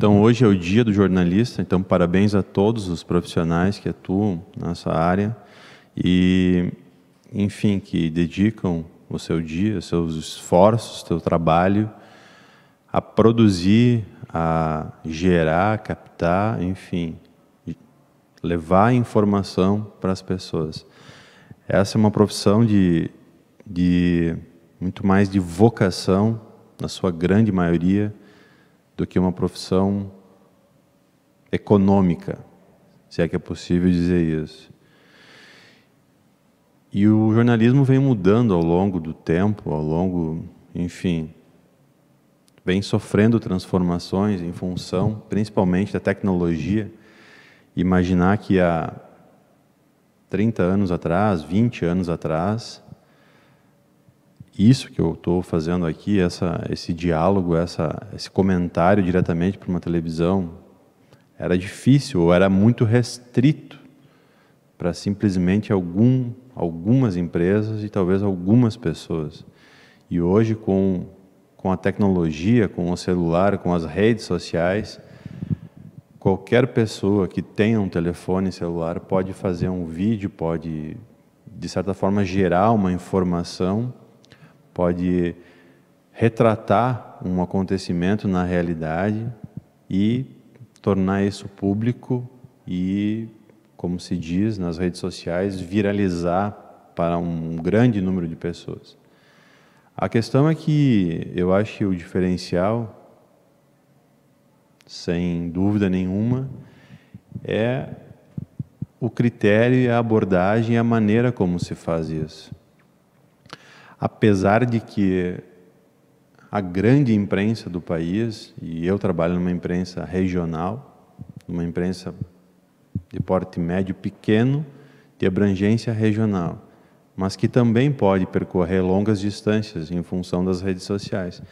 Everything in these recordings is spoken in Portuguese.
Então, hoje é o dia do jornalista, então, parabéns a todos os profissionais que atuam nessa área e, enfim, que dedicam o seu dia, seus esforços, seu trabalho a produzir, a gerar, captar, enfim, levar informação para as pessoas. Essa é uma profissão de, de muito mais de vocação, na sua grande maioria, do que uma profissão econômica, se é que é possível dizer isso. E o jornalismo vem mudando ao longo do tempo, ao longo, enfim, vem sofrendo transformações em função, principalmente da tecnologia. Imaginar que há 30 anos atrás, 20 anos atrás, isso que eu estou fazendo aqui, essa, esse diálogo, essa, esse comentário diretamente para uma televisão, era difícil ou era muito restrito para simplesmente algum, algumas empresas e talvez algumas pessoas. E hoje, com, com a tecnologia, com o celular, com as redes sociais, qualquer pessoa que tenha um telefone celular pode fazer um vídeo, pode, de certa forma, gerar uma informação pode retratar um acontecimento na realidade e tornar isso público e, como se diz nas redes sociais, viralizar para um grande número de pessoas. A questão é que eu acho que o diferencial, sem dúvida nenhuma, é o critério, a abordagem e a maneira como se faz isso apesar de que a grande imprensa do país, e eu trabalho numa imprensa regional, numa imprensa de porte médio pequeno, de abrangência regional, mas que também pode percorrer longas distâncias em função das redes sociais.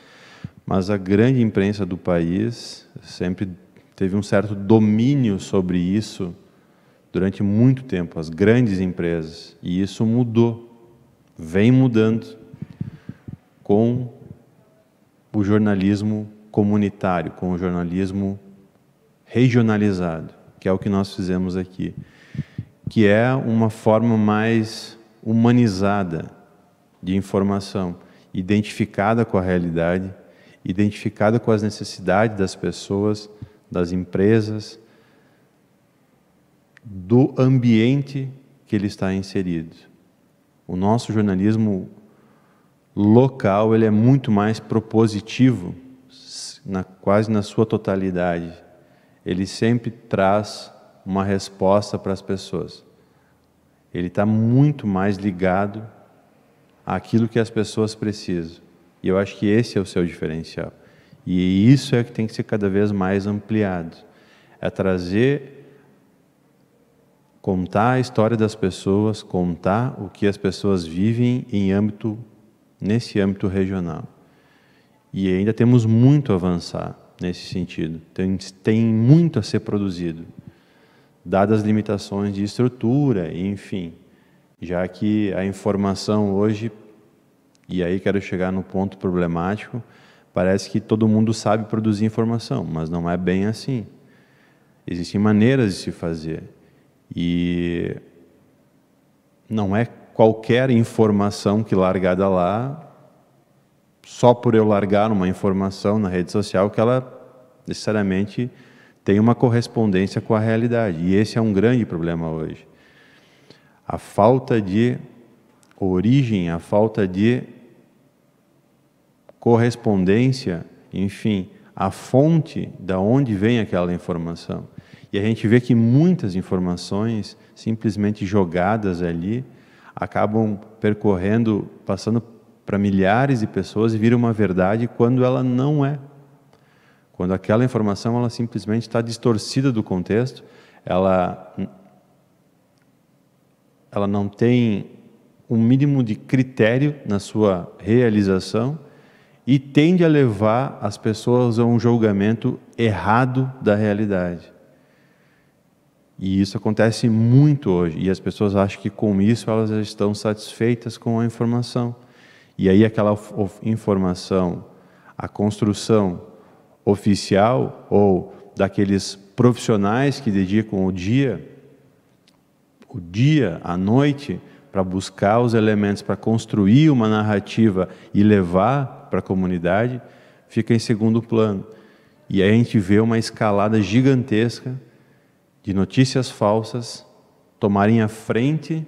Mas a grande imprensa do país sempre teve um certo domínio sobre isso durante muito tempo, as grandes empresas, e isso mudou vem mudando com o jornalismo comunitário, com o jornalismo regionalizado, que é o que nós fizemos aqui, que é uma forma mais humanizada de informação, identificada com a realidade, identificada com as necessidades das pessoas, das empresas, do ambiente que ele está inserido. O nosso jornalismo local ele é muito mais propositivo, na, quase na sua totalidade. Ele sempre traz uma resposta para as pessoas. Ele está muito mais ligado àquilo que as pessoas precisam. E eu acho que esse é o seu diferencial. E isso é que tem que ser cada vez mais ampliado. É trazer contar a história das pessoas, contar o que as pessoas vivem em âmbito nesse âmbito regional. E ainda temos muito a avançar nesse sentido. Tem, tem muito a ser produzido, dadas as limitações de estrutura, enfim, já que a informação hoje, e aí quero chegar no ponto problemático, parece que todo mundo sabe produzir informação, mas não é bem assim. Existem maneiras de se fazer. E não é qualquer informação que largada lá, só por eu largar uma informação na rede social, que ela necessariamente tem uma correspondência com a realidade. E esse é um grande problema hoje. A falta de origem, a falta de correspondência, enfim, a fonte da onde vem aquela informação. E a gente vê que muitas informações simplesmente jogadas ali acabam percorrendo, passando para milhares de pessoas e vira uma verdade quando ela não é. Quando aquela informação ela simplesmente está distorcida do contexto, ela ela não tem um mínimo de critério na sua realização e tende a levar as pessoas a um julgamento errado da realidade. E isso acontece muito hoje. E as pessoas acham que com isso elas estão satisfeitas com a informação. E aí aquela informação, a construção oficial ou daqueles profissionais que dedicam o dia, o dia, a noite, para buscar os elementos para construir uma narrativa e levar para a comunidade, fica em segundo plano. E aí a gente vê uma escalada gigantesca de notícias falsas tomarem a frente,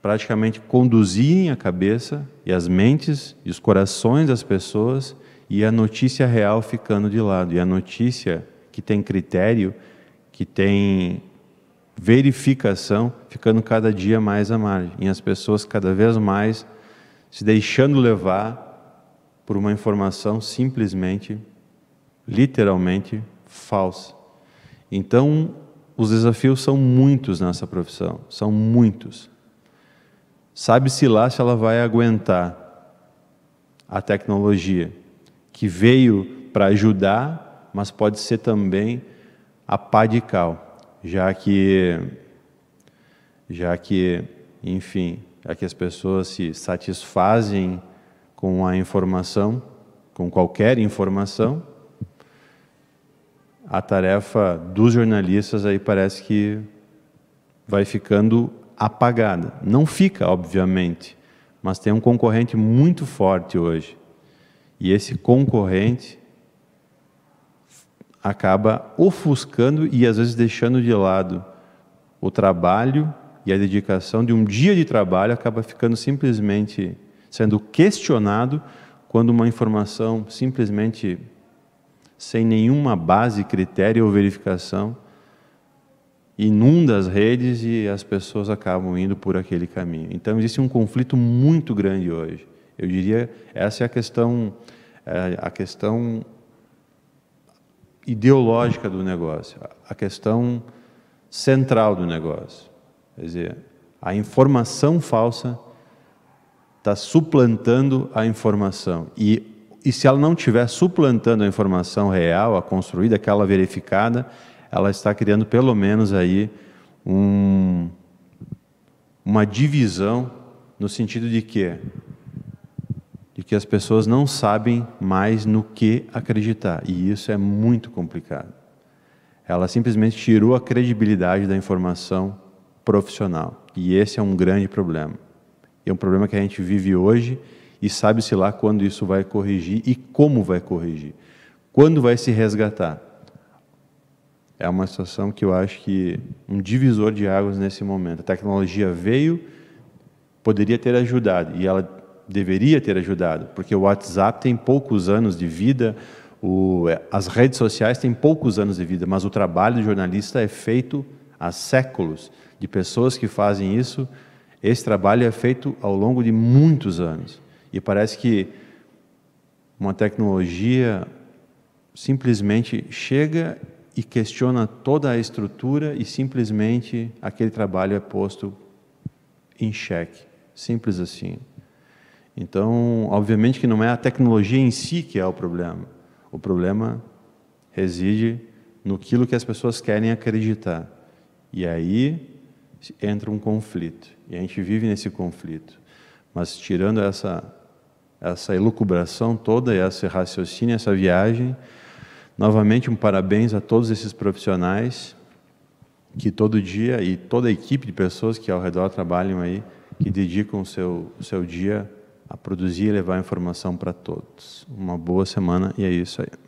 praticamente conduzirem a cabeça e as mentes e os corações das pessoas e a notícia real ficando de lado. E a notícia que tem critério, que tem verificação, ficando cada dia mais à margem. E as pessoas cada vez mais se deixando levar por uma informação simplesmente, literalmente falsa. Então, os desafios são muitos nessa profissão, são muitos. Sabe-se lá se ela vai aguentar a tecnologia, que veio para ajudar, mas pode ser também a pá de cal, já que, já que, enfim, já que as pessoas se satisfazem com a informação, com qualquer informação, a tarefa dos jornalistas aí parece que vai ficando apagada. Não fica, obviamente, mas tem um concorrente muito forte hoje. E esse concorrente acaba ofuscando e às vezes deixando de lado o trabalho e a dedicação de um dia de trabalho acaba ficando simplesmente sendo questionado quando uma informação simplesmente sem nenhuma base, critério ou verificação, inunda as redes e as pessoas acabam indo por aquele caminho. Então existe um conflito muito grande hoje. Eu diria essa é a questão é, a questão ideológica do negócio, a questão central do negócio. Quer dizer, a informação falsa está suplantando a informação e e se ela não estiver suplantando a informação real, a construída, aquela verificada, ela está criando pelo menos aí um, uma divisão no sentido de que de que as pessoas não sabem mais no que acreditar e isso é muito complicado. Ela simplesmente tirou a credibilidade da informação profissional e esse é um grande problema. É um problema que a gente vive hoje e sabe-se lá quando isso vai corrigir e como vai corrigir, quando vai se resgatar. É uma situação que eu acho que um divisor de águas nesse momento. A tecnologia veio, poderia ter ajudado e ela deveria ter ajudado, porque o WhatsApp tem poucos anos de vida, o, é, as redes sociais têm poucos anos de vida, mas o trabalho do jornalista é feito há séculos de pessoas que fazem isso. Esse trabalho é feito ao longo de muitos anos. E parece que uma tecnologia simplesmente chega e questiona toda a estrutura e simplesmente aquele trabalho é posto em xeque. Simples assim. Então, obviamente que não é a tecnologia em si que é o problema. O problema reside no aquilo que as pessoas querem acreditar. E aí entra um conflito. E a gente vive nesse conflito. Mas tirando essa essa elucubração toda, esse raciocínio, essa viagem. Novamente, um parabéns a todos esses profissionais que todo dia e toda a equipe de pessoas que ao redor trabalham aí, que dedicam o seu, o seu dia a produzir e levar informação para todos. Uma boa semana e é isso aí.